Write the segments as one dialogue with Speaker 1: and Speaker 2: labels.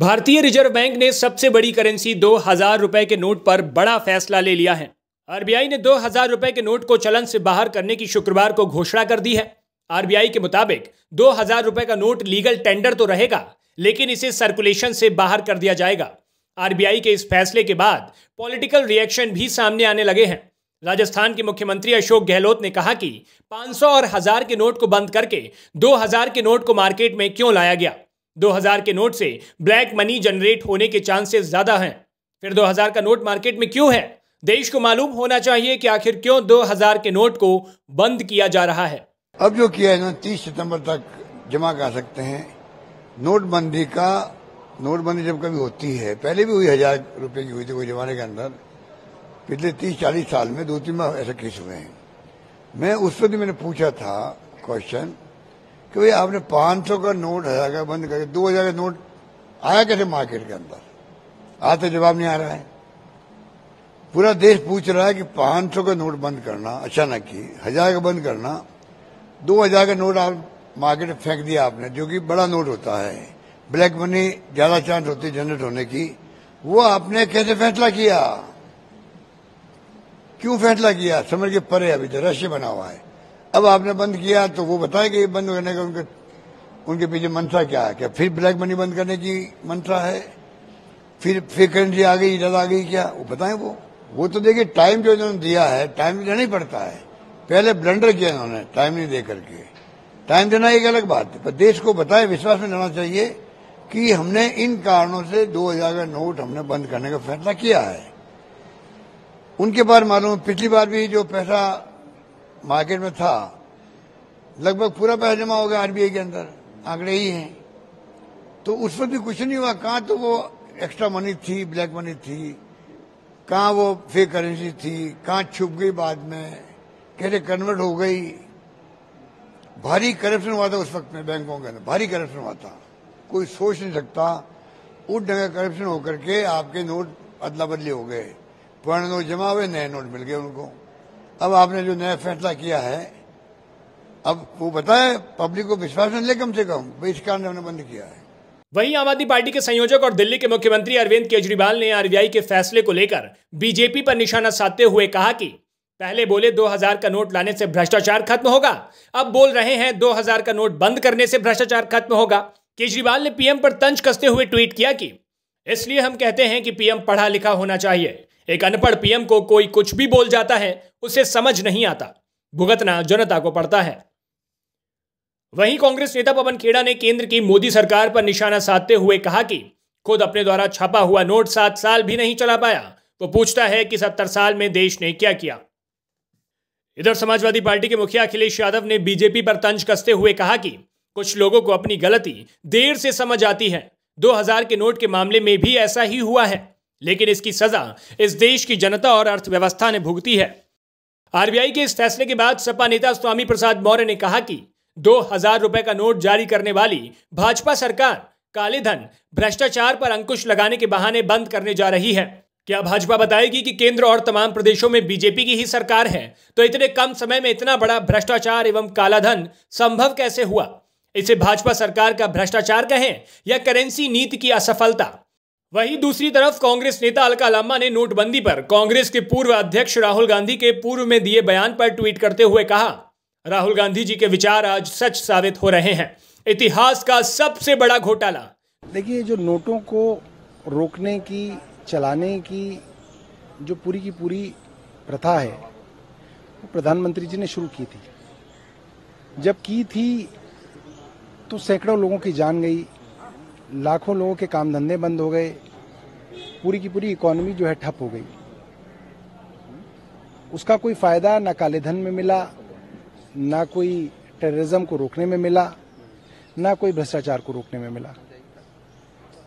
Speaker 1: भारतीय reserve bank ने सबसे बड़ी करेंसी दो हजार रुपए के नोट पर बड़ा फैसला ले लिया है आरबीआई ने दो हजार रुपए के नोट को चलन से बाहर करने की शुक्रवार को घोषणा कर दी है आरबीआई के मुताबिक दो हजार रुपए का नोट लीगल टेंडर तो रहेगा लेकिन इसे सर्कुलेशन से बाहर कर दिया जाएगा आरबीआई के इस फैसले के बाद पॉलिटिकल रिएक्शन भी सामने आने लगे हैं राजस्थान के मुख्यमंत्री अशोक गहलोत ने कहा कि 500 और हजार के नोट को बंद करके 2000 के नोट को मार्केट में क्यों लाया गया 2000 के नोट से ब्लैक मनी जनरेट होने के चांसेस ज्यादा हैं फिर 2000 का नोट मार्केट में क्यों है देश को मालूम होना चाहिए कि आखिर क्यों 2000 के नोट को बंद किया जा रहा है अब जो किया
Speaker 2: है ना तीस सितंबर तक जमा कर सकते हैं नोटबंदी का नोटबंदी जब कभी होती है पहले भी हुई हजार रुपए की हुई थी जमाने के अंदर पिछले तीस चालीस साल में दो तीन बार ऐसे केस हुए हैं मैं उस वक्त मैंने पूछा था क्वेश्चन कि भाई आपने 500 का नोट हजार का बंद करके हजार का नोट आया कैसे मार्केट के अंदर आज तो जवाब नहीं आ रहा है पूरा देश पूछ रहा है कि 500 का नोट बंद करना अचानक ही हजार का बंद करना दो हजार का नोट आप मार्केट में फेंक दिया आपने जो कि बड़ा नोट होता है ब्लैक मनी ज्यादा चांस होती है जनरेट होने की वो आपने कैसे फैसला किया क्यों फैसला किया समझ के परे अभी तो रहस्य बना हुआ है अब आपने बंद किया तो वो बताया कि बंद करने का उनके उनके पीछे मंत्रा क्या है क्या फिर ब्लैक मनी बंद करने की मंत्रा है फिर फिर करेंसी आ गई इजाजत आ गई क्या वो बताए वो वो तो देखिए टाइम जो इन्होंने दिया है टाइम तो देना ही पड़ता है पहले ब्लंडर किया इन्होंने टाइम नहीं दे करके टाइम देना एक अलग बात है पर देश को बताए विश्वास में लेना चाहिए कि हमने इन कारणों से दो हजार का नोट हमने बंद करने का फैसला किया है उनके बारे मालूम पिछली बार भी जो पैसा मार्केट में था लगभग पूरा पैसा जमा हो गया आरबीआई के अंदर आंकड़े ही हैं तो उस वक्त भी कुछ नहीं हुआ कहाँ तो वो एक्स्ट्रा मनी थी ब्लैक मनी थी कहाँ वो फेक करेंसी थी कहाँ छुप गई बाद में कैसे कन्वर्ट हो गई भारी करप्शन हुआ था उस वक्त में बैंकों के अंदर भारी करप्शन हुआ था कोई सोच नहीं सकता उस ढंग का करप्शन होकर के आपके नोट अदला बदली हो गए पुराने नोट जमा हुए नए नोट मिल गए उनको अब आपने जो नया फैसला किया है अब वो बताए पब्लिक को विश्वास न ले कम से कम इस कारण बंद किया है वहीं आम आदमी पार्टी के संयोजक
Speaker 1: और दिल्ली के मुख्यमंत्री अरविंद केजरीवाल ने आरबीआई के फैसले को लेकर बीजेपी पर निशाना साधते हुए कहा कि पहले बोले 2000 का नोट लाने से भ्रष्टाचार खत्म होगा अब बोल रहे हैं 2000 का नोट बंद करने से भ्रष्टाचार खत्म होगा केजरीवाल ने पीएम पर तंज कसते हुए ट्वीट किया कि इसलिए हम कहते हैं कि पीएम पढ़ा लिखा होना चाहिए एक अनपढ़ पीएम को कोई कुछ भी बोल जाता है उसे समझ नहीं आता भुगतना जनता को पड़ता है वहीं कांग्रेस नेता पवन खेड़ा ने केंद्र की मोदी सरकार पर निशाना साधते हुए कहा कि खुद अपने द्वारा छापा हुआ नोट सात साल भी नहीं चला पाया वो पूछता है कि सत्तर साल में देश ने क्या किया इधर समाजवादी पार्टी के मुखिया अखिलेश यादव ने बीजेपी पर तंज कसते हुए कहा कि कुछ लोगों को अपनी गलती देर से समझ आती है 2000 के नोट के मामले में भी ऐसा ही हुआ है लेकिन इसकी सजा इस देश की जनता और अर्थव्यवस्था ने भुगती है आरबीआई के इस फैसले के बाद सपा नेता स्वामी प्रसाद मौर्य ने कहा कि दो हजार रुपए का नोट जारी करने वाली भाजपा सरकार काले धन भ्रष्टाचार पर अंकुश लगाने के बहाने बंद करने जा रही है क्या भाजपा बताएगी कि केंद्र और तमाम प्रदेशों में बीजेपी की ही सरकार है तो इतने कम समय में इतना बड़ा भ्रष्टाचार एवं कालाधन संभव कैसे हुआ इसे भाजपा सरकार का भ्रष्टाचार कहें या करेंसी नीति की असफलता वहीं दूसरी तरफ कांग्रेस नेता अलका लामा ने नोटबंदी पर कांग्रेस के पूर्व अध्यक्ष राहुल गांधी के पूर्व में दिए बयान पर ट्वीट करते हुए कहा राहुल गांधी जी के विचार आज सच साबित हो रहे हैं इतिहास का सबसे बड़ा घोटाला
Speaker 3: देखिए जो नोटों को रोकने की चलाने की जो पूरी की पूरी प्रथा है वो प्रधानमंत्री जी ने शुरू की थी जब की थी तो सैकड़ों लोगों की जान गई लाखों लोगों के काम धंधे बंद हो गए पूरी की पूरी इकोनॉमी जो है ठप हो गई उसका कोई फायदा ना काले धन में मिला ना कोई टेररिज्म को रोकने में मिला ना कोई भ्रष्टाचार को रोकने में मिला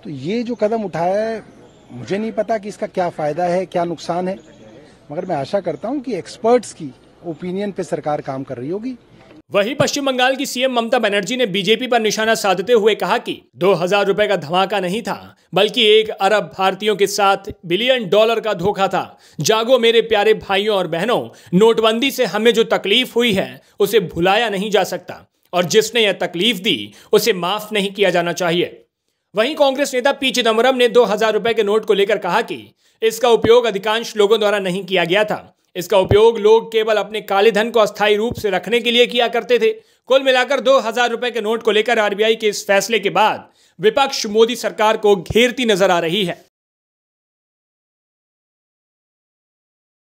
Speaker 3: तो ये जो कदम उठाया है मुझे नहीं पता कि इसका क्या फायदा है क्या नुकसान है मगर मैं आशा करता हूं कि एक्सपर्ट्स की ओपिनियन पे सरकार काम कर रही होगी
Speaker 1: वहीं पश्चिम बंगाल की सीएम ममता बनर्जी ने बीजेपी पर निशाना साधते हुए कहा कि दो हजार रुपए का धमाका नहीं था बल्कि एक अरब भारतीयों के साथ बिलियन डॉलर का धोखा था जागो मेरे प्यारे भाइयों और बहनों नोटबंदी से हमें जो तकलीफ हुई है उसे भुलाया नहीं जा सकता और जिसने यह तकलीफ दी उसे माफ नहीं किया जाना चाहिए वहीं कांग्रेस नेता पी चिदम्बरम ने दो हजार रुपए के नोट को लेकर कहा कि इसका उपयोग अधिकांश लोगों द्वारा नहीं किया गया था इसका उपयोग लोग केवल अपने काले धन को अस्थायी रूप से रखने के लिए किया करते थे कुल मिलाकर दो हजार रुपए के नोट को लेकर आरबीआई के इस फैसले के बाद विपक्ष मोदी सरकार को घेरती नजर आ रही है